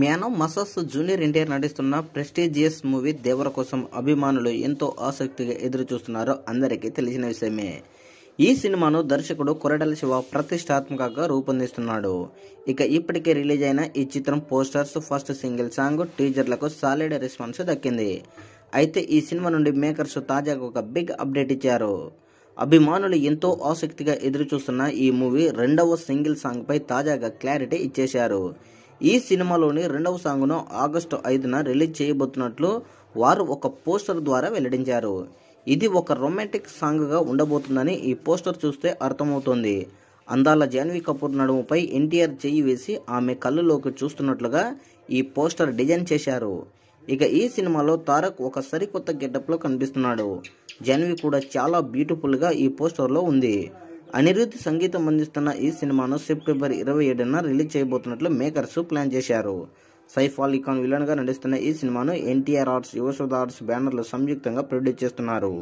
man మసాస్ junior NTR నటిస్తున్న prestigious movie దేవర కోసం అభిమానులు ఎంతో ఆసక్తిగా ఎదురు చూస్తున్నారో అందరికీ తెలిసిన విషయమే ఈ సినిమాను దర్శకుడు కొరడల శివ ప్రతిష్టాత్మకంగా రూపొందిస్తున్నాడు ఇక ఇప్పటికే రిలీజ్ అయిన ఈ చిత్రం పోస్టర్స్ ఫస్ట్ సింగిల్ సాంగ్ టీజర్లకు సాలిడ్ రెస్పాన్స్ దక్కింది అయితే ఈ సినిమా నుండి మేకర్స్ తాజాగా ఒక బిగ్ అప్డేట్ ఇచ్చారు అభిమానులు ఎంతో ఆసక్తిగా ఎదురుచూస్తున్న ఈ మూవీ రెండవ సింగిల్ సాంగ్పై తాజాగా క్లారిటీ ఇచ్చేశారు ఈ సినిమాలోని రెండవ సాంగ్ను ఆగస్టు ఐదున రిలీజ్ చేయబోతున్నట్లు వారు ఒక పోస్టర్ ద్వారా వెల్లడించారు ఇది ఒక రొమాంటిక్ సాంగ్గా ఉండబోతుందని ఈ పోస్టర్ చూస్తే అర్థమవుతోంది అందాల జాన్వీ కపూర్ నడుముపై ఎన్టీఆర్ చేయి వేసి ఆమె కళ్ళులోకి చూస్తున్నట్లుగా ఈ పోస్టర్ డిజైన్ చేశారు ఇక ఈ సినిమాలో తారక్ ఒక సరికొత్త గెటప్లో కనిపిస్తున్నాడు జాన్వి కూడా చాలా బ్యూటిఫుల్గా ఈ పోస్టర్లో ఉంది అనిరుద్ధ్ సంగీతం అందిస్తున్న ఈ సినిమాను సెప్టెంబర్ ఇరవై ఏడున రిలీజ్ చేయబోతున్నట్లు మేకర్స్ ప్లాన్ చేశారు సైఫ్ అలీ ఖాన్ విలన్గా నటిస్తున్న ఈ సినిమాను ఎన్టీఆర్ ఆర్ట్స్ యువశోద ఆర్ట్స్ బ్యానర్లు సంయుక్తంగా ప్రొడ్యూస్ చేస్తున్నారు